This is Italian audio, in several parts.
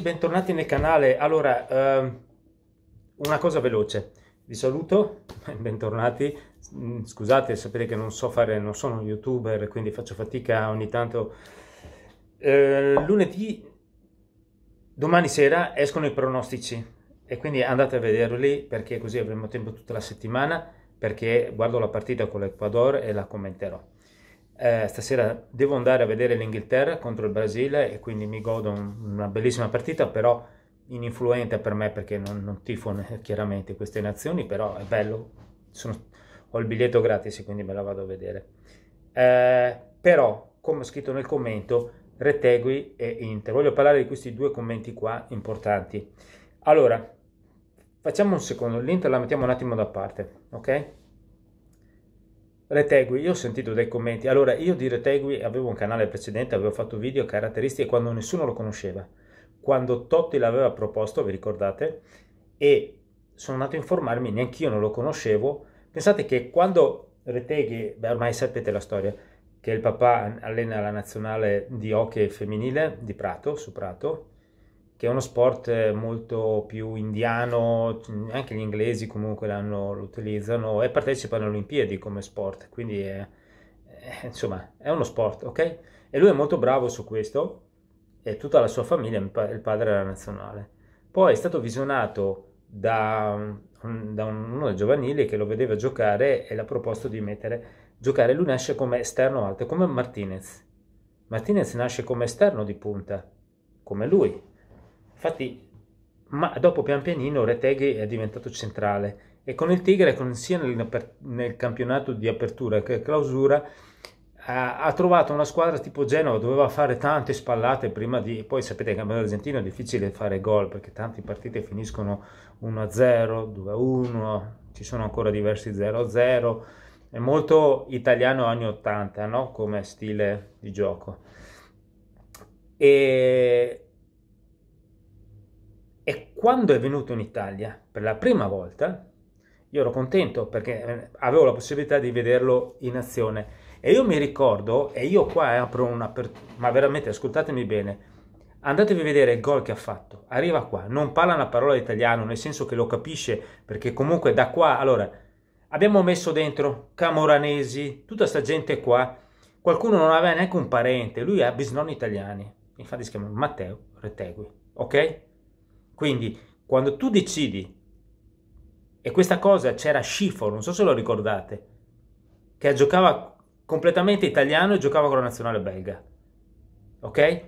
bentornati nel canale. Allora, ehm, una cosa veloce. Vi saluto, bentornati. Mm, scusate, sapete che non so fare, non sono un youtuber, quindi faccio fatica ogni tanto. Eh, lunedì, domani sera escono i pronostici e quindi andate a vederli perché così avremo tempo tutta la settimana perché guardo la partita con l'Ecuador e la commenterò. Eh, stasera devo andare a vedere l'Inghilterra contro il Brasile e quindi mi godo un, una bellissima partita, però ininfluente per me perché non, non tifo né, chiaramente queste nazioni, però è bello, Sono, ho il biglietto gratis quindi me la vado a vedere. Eh, però, come ho scritto nel commento, Retegui e Inter. Voglio parlare di questi due commenti qua importanti. Allora, facciamo un secondo, l'Inter la mettiamo un attimo da parte, ok? Retegui, io ho sentito dei commenti. Allora, io di Retegui avevo un canale precedente, avevo fatto video caratteristiche quando nessuno lo conosceva. Quando Totti l'aveva proposto, vi ricordate? E sono andato a informarmi, neanche io non lo conoscevo. Pensate che quando Retegui, beh, ormai sapete la storia, che il papà allena la nazionale di hockey femminile di Prato, su Prato, che è uno sport molto più indiano, anche gli inglesi comunque lo utilizzano e partecipano alle Olimpiadi come sport, quindi è, è, insomma è uno sport, ok? E lui è molto bravo su questo e tutta la sua famiglia, il padre della nazionale. Poi è stato visionato da, da uno dei giovanili che lo vedeva giocare e l'ha proposto di mettere giocare. Lui nasce come esterno alto, come Martinez. Martinez nasce come esterno di punta, come lui, Infatti, ma dopo pian pianino Reteghi è diventato centrale e con il Tigre, con sia nel, nel, campionato di apertura che clausura, ha, ha, trovato una squadra tipo Genova, doveva fare tante spallate prima di... Poi sapete che il campionato argentino è difficile fare gol perché tante partite finiscono 1-0, 2-1, ci sono ancora diversi 0-0, è molto italiano anni 80 no? come stile di gioco. E quando è venuto in Italia per la prima volta, io ero contento perché eh, avevo la possibilità di vederlo in azione. E io mi ricordo, e io qua apro una... Per... ma veramente ascoltatemi bene, andatevi a vedere il gol che ha fatto. Arriva qua, non parla una parola italiano, nel senso che lo capisce, perché comunque da qua... Allora, abbiamo messo dentro Camoranesi, tutta sta gente qua. Qualcuno non aveva neanche un parente, lui ha bisnonni italiani. Infatti si chiama Matteo Retegui, ok? Quindi quando tu decidi, e questa cosa c'era Schifo, non so se lo ricordate, che giocava completamente italiano e giocava con la nazionale belga, ok?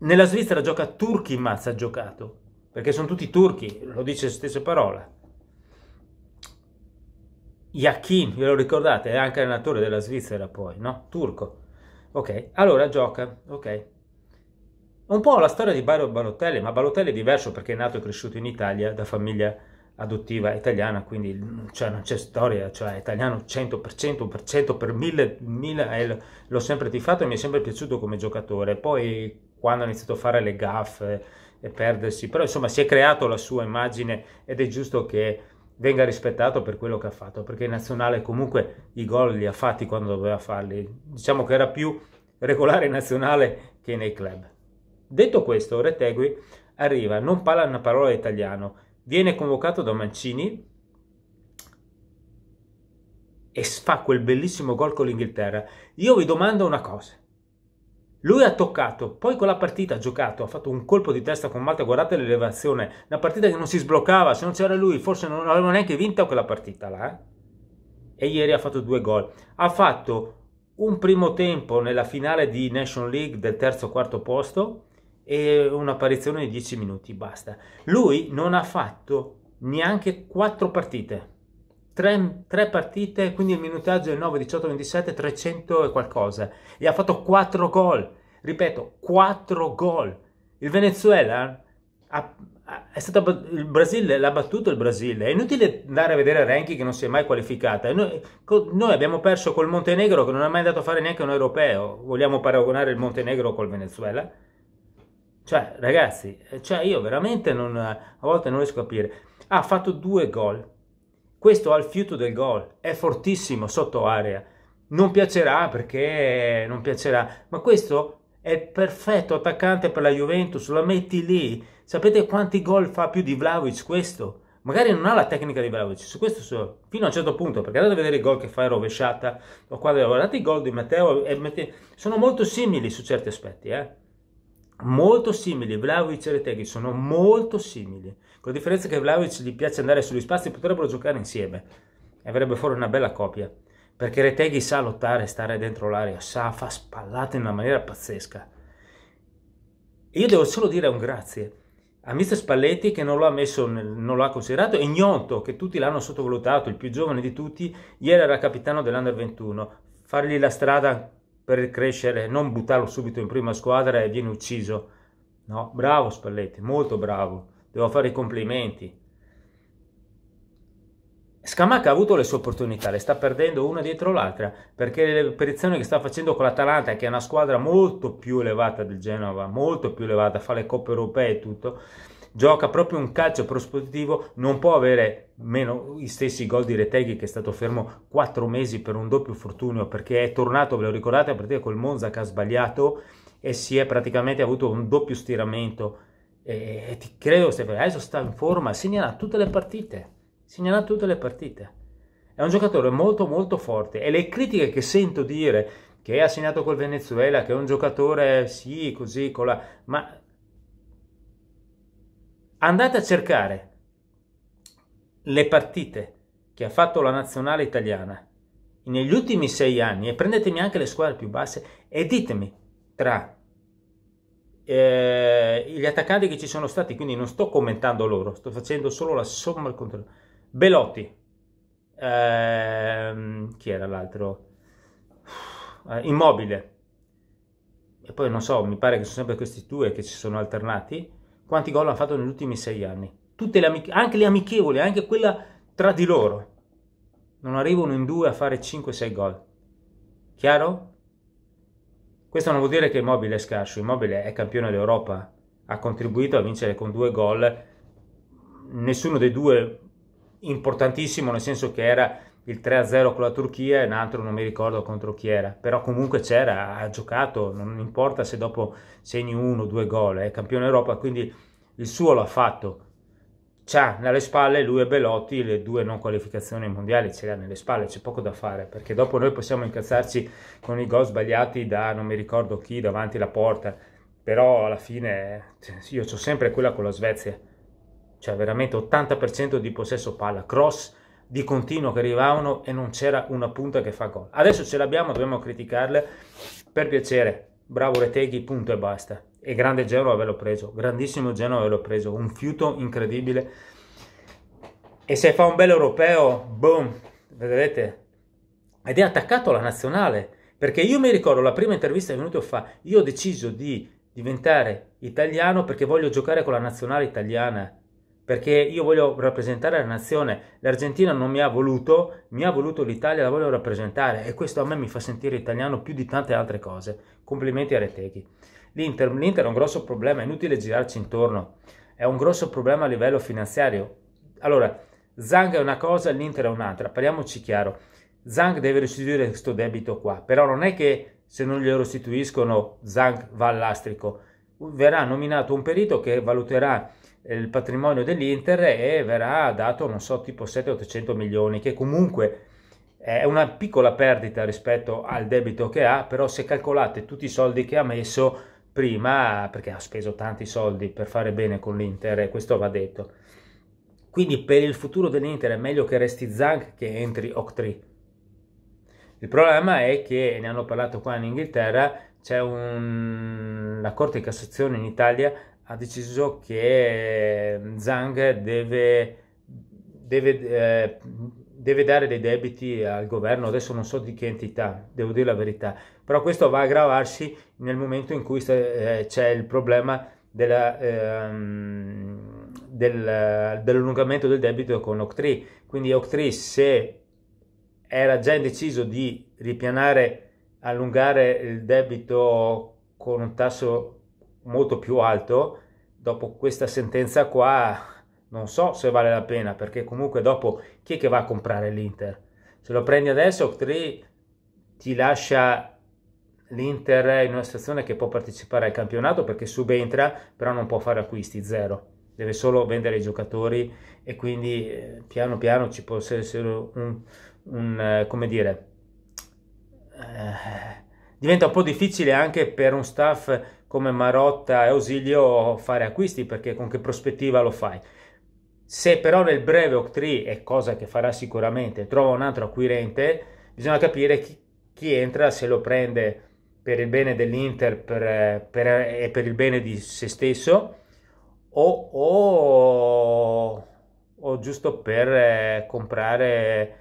Nella Svizzera gioca Turchi Mazza ha giocato, perché sono tutti turchi, lo dice la stessa parola. Yakin, ve lo ricordate, è anche allenatore della Svizzera poi, no? Turco. Ok, allora gioca, ok. Un po' la storia di Mario Balotelli, ma Balotelli è diverso perché è nato e cresciuto in Italia da famiglia adottiva italiana, quindi cioè, non c'è storia, cioè italiano 100%, per 100 per 1000, 1000 l'ho sempre tifato e mi è sempre piaciuto come giocatore. Poi quando ha iniziato a fare le gaffe e perdersi, però insomma si è creato la sua immagine ed è giusto che venga rispettato per quello che ha fatto, perché in nazionale comunque i gol li ha fatti quando doveva farli. Diciamo che era più regolare in nazionale che nei club. Detto questo, Retegui arriva, non parla una parola italiano, viene convocato da Mancini e fa quel bellissimo gol con l'Inghilterra. Io vi domando una cosa. Lui ha toccato, poi quella partita ha giocato, ha fatto un colpo di testa con Malta, guardate l'elevazione, una partita che non si sbloccava, se non c'era lui forse non avevano neanche vinta quella partita là. Eh. E ieri ha fatto due gol. Ha fatto un primo tempo nella finale di National League del terzo quarto posto, e un'apparizione di 10 minuti, basta. Lui non ha fatto neanche 4 partite. 3, 3 partite, quindi il minutaggio è 9, 18, 27, 300 e qualcosa. E ha fatto 4 gol. Ripeto, 4 gol. Il Venezuela ha, è stato il Brasile l'ha battuto il Brasile è inutile andare a vedere Renki che non si è mai qualificata noi, noi, abbiamo perso col Montenegro che non è mai andato a fare neanche un europeo vogliamo paragonare il Montenegro col Venezuela cioè, ragazzi, eh, cioè io veramente non, a volte non riesco a capire. Ah, ha fatto due gol. Questo ha il fiuto del gol, è fortissimo sotto area. Non piacerà perché non piacerà, ma questo è il perfetto attaccante per la Juventus, la metti lì. Sapete quanti gol fa più di Vlaovic questo? magari non ha la tecnica di Vlaovic, su questo solo. fino a un certo punto, perché andate a vedere i gol che fa in rovesciata, guardate i gol di Matteo, Matteo, sono molto simili su certi aspetti, eh? molto simili, Vlaovic e Reteghi sono molto simili, con la differenza che Vlaovic gli piace andare sugli spazi, potrebbero giocare insieme e avrebbe fuori una bella coppia, perché Reteghi sa lottare, stare dentro l'area, sa, fa spallate in una maniera pazzesca. E io devo solo dire un grazie a Mr. Spalletti che non lo ha messo, non lo ha considerato, e Gnonto che tutti l'hanno sottovalutato, il più giovane di tutti, ieri era capitano dell'Under 21, fargli la strada per crescere, non buttarlo subito in prima squadra e viene ucciso. No, bravo Spalletti, molto bravo, devo fare i complimenti. Scamacca ha avuto le sue opportunità, le sta perdendo una dietro l'altra, perché le perizioni che sta facendo con l'Atalanta, che è una squadra molto più elevata del Genova, molto più elevata, fa le coppe europee e tutto, gioca proprio un calcio prospettivo, non può avere meno gli stessi gol di Reteghi che è stato fermo 4 mesi per un doppio fortunio perché è tornato, ve lo ricordate, a partire col Monza che ha sbagliato e si è praticamente avuto un doppio stiramento e, ti credo Stefano, adesso sta in forma, segnerà tutte le partite, segnerà tutte le partite. È un giocatore molto molto forte e le critiche che sento dire che ha segnato col Venezuela, che è un giocatore sì, così, con la... ma andate a cercare le partite che ha fatto la nazionale italiana negli ultimi sei anni e prendetemi anche le squadre più basse e ditemi tra eh, gli attaccanti che ci sono stati, quindi non sto commentando loro, sto facendo solo la somma al controllo. Belotti, ehm, chi era l'altro? Eh, immobile. E poi non so, mi pare che sono sempre questi due che si sono alternati quanti gol hanno fatto negli ultimi sei anni. Tutte le amiche- anche le amichevoli, anche quella tra di loro. Non arrivano in due a fare 5-6 gol. Chiaro? Questo non vuol dire che Immobile è scarso. Immobile è campione d'Europa. Ha contribuito a vincere con due gol. Nessuno dei due importantissimo, nel senso che era il 3-0 con la Turchia e un altro non mi ricordo contro chi era, però comunque c'era, ha giocato, non importa se dopo segni uno o due gol, è campione Europa, quindi il suo l'ha fatto. C'ha nelle spalle lui e Belotti le due non qualificazioni mondiali, ce le ha nelle spalle, c'è poco da fare, perché dopo noi possiamo incazzarci con i gol sbagliati da non mi ricordo chi davanti la porta, però alla fine cioè, io ho sempre quella con la Svezia, cioè veramente 80% di possesso palla, cross di continuo che arrivavano e non c'era una punta che fa gol. Adesso ce l'abbiamo, dobbiamo criticarle. Per piacere, bravo Reteghi, punto e basta. E grande Genova ve l'ho preso, grandissimo Genova ve l'ho preso, un fiuto incredibile. E se fa un bel europeo, boom, vedrete. Ed è attaccato alla nazionale, perché io mi ricordo la prima intervista che è venuto fa, io ho deciso di diventare italiano perché voglio giocare con la nazionale italiana perché io voglio rappresentare la nazione, l'Argentina non mi ha voluto, mi ha voluto l'Italia, la voglio rappresentare e questo a me mi fa sentire italiano più di tante altre cose. Complimenti a Reteghi. L'Inter, L'Inter è un grosso problema, è inutile girarci intorno, è un grosso problema a livello finanziario. Allora, Zang è una cosa, l'Inter è un'altra, parliamoci chiaro. Zang deve restituire questo debito qua, però non è che se non glielo restituiscono Zang va all'astrico, verrà nominato un perito che valuterà il patrimonio dell'Inter e verrà dato, non so, tipo 700-800 milioni, che comunque è una piccola perdita rispetto al debito che ha, però se calcolate tutti i soldi che ha messo prima, perché ha speso tanti soldi per fare bene con l'Inter, e questo va detto. Quindi per il futuro dell'Inter è meglio che resti Zang che entri Octree. Il problema è che, ne hanno parlato qua in Inghilterra, c'è un... la Corte di Cassazione in Italia ha deciso che ehm, Zhang deve, deve, eh, deve, dare dei debiti al governo, adesso non so di che entità, devo dire la verità, però questo va a aggravarsi nel momento in cui eh, c'è il problema della, ehm, del, dell'allungamento del debito con Octree, quindi Octree se era già indeciso di ripianare, allungare il debito con un tasso molto più alto, dopo questa sentenza qua non so se vale la pena, perché comunque dopo chi è che va a comprare l'Inter? Se lo prendi adesso, Octree ti lascia l'Inter in una situazione che può partecipare al campionato perché subentra, però non può fare acquisti, zero. Deve solo vendere i giocatori e quindi eh, piano piano ci può essere un, un eh, come dire... Eh, diventa un po' difficile anche per un staff come Marotta e Ausilio fare acquisti perché con che prospettiva lo fai. Se però nel breve Octree, è cosa che farà sicuramente, trova un altro acquirente, bisogna capire chi, chi entra, se lo prende per il bene dell'Inter per, per, e per il bene di se stesso o, o, o giusto per eh, comprare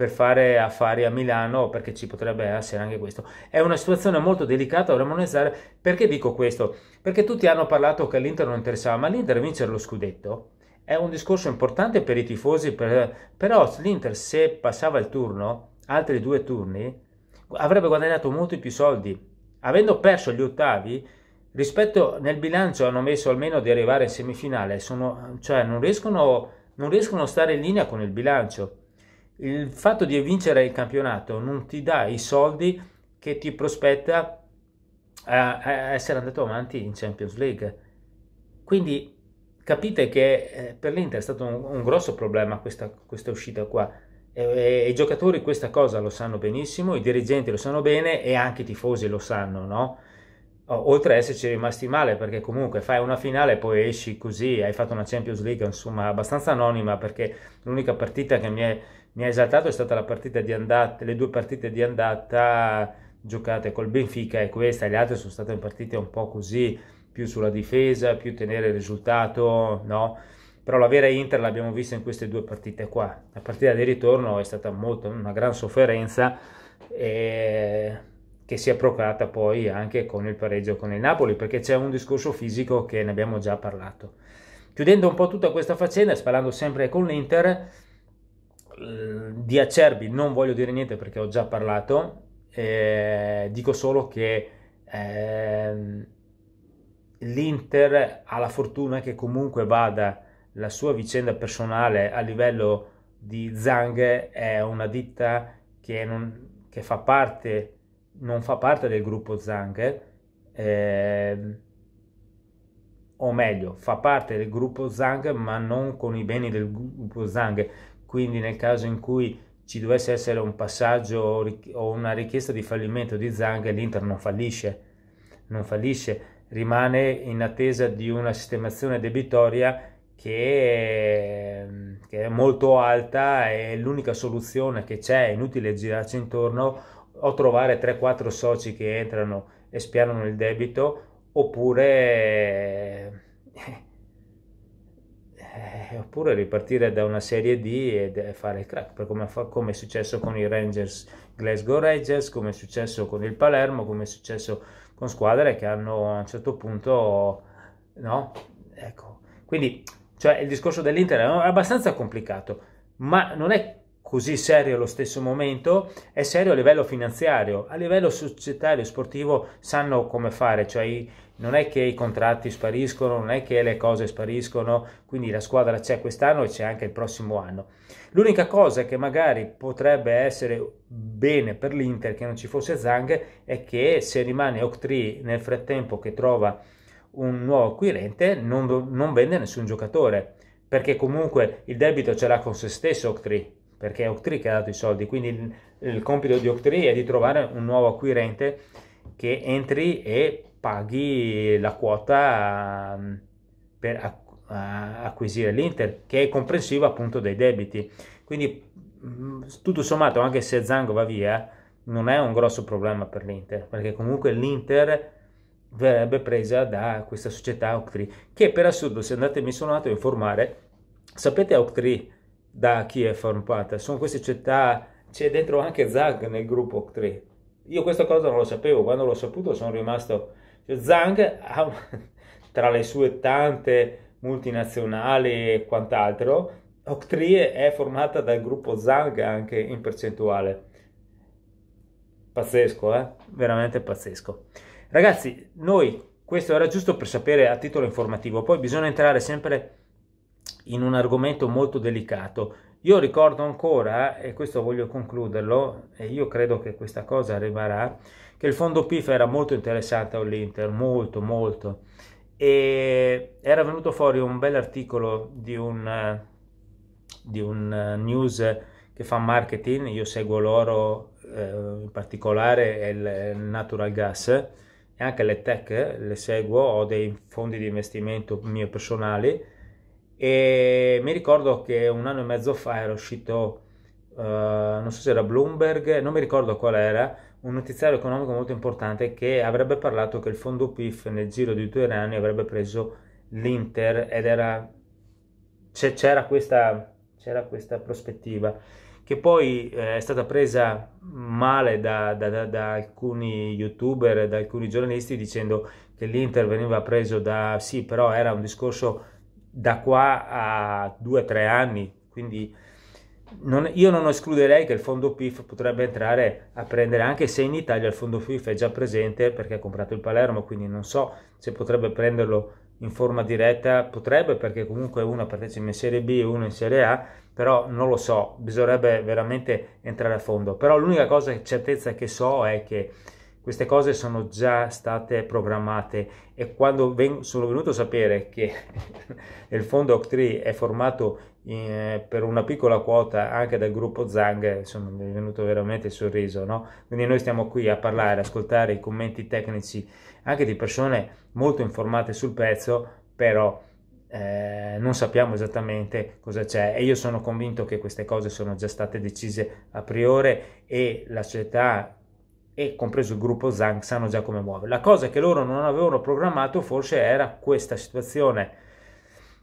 per fare affari a Milano, perché ci potrebbe essere anche questo. È una situazione molto delicata da monitorare. Perché dico questo? Perché tutti hanno parlato che all'Inter non interessava, ma l'Inter vincere lo scudetto è un discorso importante per i tifosi, per... però l'Inter se passava il turno, altri due turni, avrebbe guadagnato molti più soldi. Avendo perso gli ottavi, rispetto nel bilancio hanno messo almeno di arrivare in semifinale, sono, cioè non riescono, non riescono a stare in linea con il bilancio il fatto di vincere il campionato non ti dà i soldi che ti prospetta a, eh, a eh, essere andato avanti in Champions League. Quindi capite che eh, per l'Inter è stato un, un grosso problema questa, questa uscita qua. E, e, I giocatori questa cosa lo sanno benissimo, i dirigenti lo sanno bene e anche i tifosi lo sanno, no? Oltre a esserci rimasti male perché comunque fai una finale e poi esci così, hai fatto una Champions League insomma abbastanza anonima perché l'unica partita che mi è mi ha esaltato è stata la partita di andata, le due partite di andata giocate col Benfica e questa, le altre sono state partite un po' così, più sulla difesa, più tenere il risultato, no? Però la vera Inter l'abbiamo vista in queste due partite qua. La partita di ritorno è stata molto, una gran sofferenza e eh, che si è procrata poi anche con il pareggio con il Napoli, perché c'è un discorso fisico che ne abbiamo già parlato. Chiudendo un po' tutta questa faccenda, sparando sempre con l'Inter, eh, di Acerbi non voglio dire niente perché ho già parlato, eh, dico solo che eh, l'Inter ha la fortuna che comunque vada la sua vicenda personale a livello di Zhang è una ditta che, non, che fa parte, non fa parte del gruppo Zhang, eh, o meglio, fa parte del gruppo Zhang ma non con i beni del gruppo Zhang quindi nel caso in cui ci dovesse essere un passaggio o una richiesta di fallimento di Zang, l'Inter non fallisce, non fallisce, rimane in attesa di una sistemazione debitoria che è, che è molto alta e l'unica soluzione che c'è, è inutile girarci intorno, o trovare 3-4 soci che entrano e spianano il debito, oppure eh, oppure ripartire da una serie D e fare il crack, come, fa, come, è successo con i Rangers, Glasgow Rangers, come è successo con il Palermo, come è successo con squadre che hanno a un certo punto, no? Ecco, quindi cioè, il discorso dell'Inter è abbastanza complicato, ma non è così serio allo stesso momento, è serio a livello finanziario, a livello societario, sportivo sanno come fare, cioè i, non è che i contratti spariscono, non è che le cose spariscono, quindi la squadra c'è quest'anno e c'è anche il prossimo anno. L'unica cosa che magari potrebbe essere bene per l'Inter che non ci fosse Zang è che se rimane Octree nel frattempo che trova un nuovo acquirente non, non vende nessun giocatore perché comunque il debito ce l'ha con se stesso Octree perché è Octree che ha dato i soldi quindi il, il compito di Octree è di trovare un nuovo acquirente che entri e paghi la quota mm, per eh, acquisire l'Inter, che è comprensiva appunto dei debiti. Quindi mm, tutto sommato, anche se Zango va via, non è un grosso problema per l'Inter, perché comunque l'Inter verrebbe presa da questa società Octree, che per assurdo, se andate mi sono andato a informare, sapete Octree da chi è formata? Sono queste società, c'è dentro anche Zag nel gruppo Octree. Io questa cosa non lo sapevo, quando l'ho saputo sono rimasto Zhang, ha, ah, tra le sue tante multinazionali e quant'altro, Octree è formata dal gruppo Zhang anche in percentuale. Pazzesco, eh? Veramente pazzesco. Ragazzi, noi questo era giusto per sapere a titolo informativo, poi bisogna entrare sempre in un argomento molto delicato. Io ricordo ancora, eh, e questo voglio concluderlo, e io credo che questa cosa arriverà, che il fondo PIF era molto interessante all'Inter, molto molto, e era venuto fuori un bel articolo di un, di un eh, news che fa marketing, io seguo loro eh, in particolare il natural gas e anche le tech, le seguo, ho dei fondi di investimento miei personali e mi ricordo che un anno e mezzo fa era uscito, eh, non so se era Bloomberg, non mi ricordo qual era, un notiziario economico molto importante che avrebbe parlato che il fondo PIF nel giro di due anni avrebbe preso l'Inter ed era c'era questa, c'era questa prospettiva che poi eh, è stata presa male da, da, da, da, alcuni youtuber, da alcuni giornalisti dicendo che l'Inter veniva preso da sì, però era un discorso da qua a due o tre anni, quindi non, io non escluderei che il fondo PIF potrebbe entrare a prendere anche se in Italia il fondo PIF è già presente perché ha comprato il Palermo, quindi non so se potrebbe prenderlo in forma diretta, potrebbe perché comunque uno partecipa in Serie B e uno in Serie A, però non lo so, bisognerebbe veramente entrare a fondo. Però l'unica cosa certezza che so è che queste cose sono già state programmate e quando ven- sono venuto a sapere che il fondo Octree è formato in, eh, per una piccola quota anche dal gruppo Zang, insomma mi è venuto veramente il sorriso, no? Quindi noi stiamo qui a parlare, ascoltare i commenti tecnici anche di persone molto informate sul pezzo, però... Eh, non sappiamo esattamente cosa c'è e io sono convinto che queste cose sono già state decise a priori e la società e compreso il gruppo Zang sanno già come muovere. La cosa che loro non avevano programmato forse era questa situazione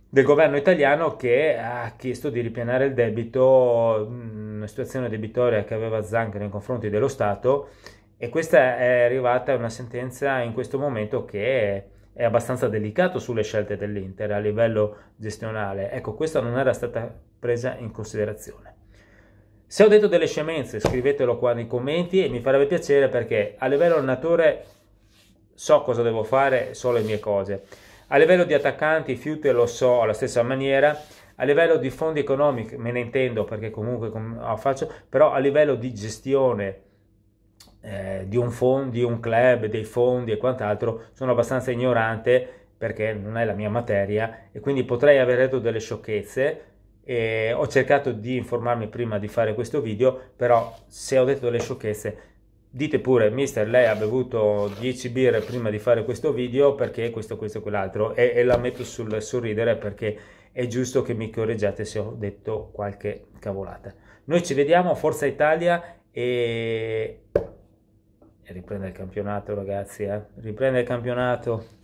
del governo italiano che ha chiesto di ripianare il debito, mm, una situazione debitoria che aveva Zang nei confronti dello Stato e questa è arrivata una sentenza in questo momento che è abbastanza delicato sulle scelte dell'Inter a livello gestionale. Ecco, questa non era stata presa in considerazione. Se ho detto delle scemenze scrivetelo qua nei commenti e mi farebbe piacere perché a livello allenatore so cosa devo fare, so le mie cose. A livello di attaccanti, Fiute lo so alla stessa maniera. A livello di fondi economici me ne intendo perché comunque oh, faccio, però a livello di gestione eh, di, un fond, di un club, dei fondi e quant'altro sono abbastanza ignorante perché non è la mia materia e quindi potrei aver detto delle sciocchezze e ho cercato di informarmi prima di fare questo video, però se ho detto delle sciocchezze dite pure mister lei ha bevuto 10 birre prima di fare questo video perché questo, questo, quell'altro e, e la metto sul sorridere perché è giusto che mi correggiate se ho detto qualche cavolata. Noi ci vediamo, Forza Italia e riprende il campionato ragazzi, eh? riprende il campionato.